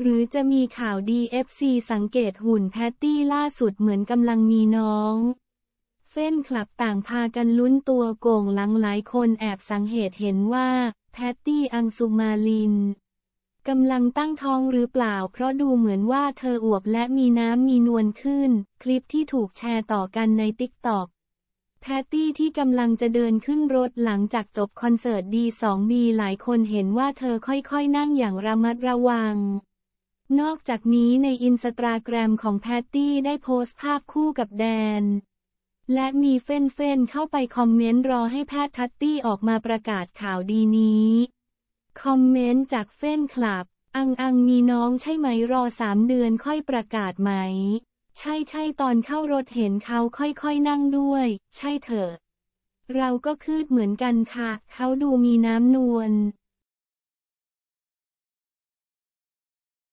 หรือจะมีข่าวดีเอฟซีสังเกตหุ่นแพตตี้ล่าสุดเหมือนกำลังมีน้อง เฟ้นคลับต่างพากันลุ้นตัวโก่งหลังหลายคนแอบสังเหตเห็นว่าแพตตี้อังสุมาลินกำลังตั้งท้องหรือเปล่าเพราะดูเหมือนว่าเธออวบและมีน้ำมีนวลขึ้น คลิปที่ถูกแชร์ต่อกันในติ๊กต็อกแพตตี้ที่กำลังจะเดินขึ้นรถหลังจากจบคอนเสิร์ตดีสองมีหลายคนเห็นว่าเธอค่อยๆนั่งอย่างระมัดระวังนอกจากนี้ในอินสตาแกรมของแพตตี้ได้โพสต์ภาพคู่กับแดน และมีเฟนเฟนเข้าไปคอมเมนต์รอให้แพททัตตี้ออกมาประกาศข่าวดีนี้ คอมเมนต์จากเฟนคลับ อังอังมีน้องใช่ไหมรอสามเดือนค่อยประกาศไหม ใช่ใช่ตอนเข้ารถเห็นเขาค่อย ๆ นั่งด้วย ใช่เถอะ เราก็คืดเหมือนกันค่ะ เขาดูมีน้ำนวล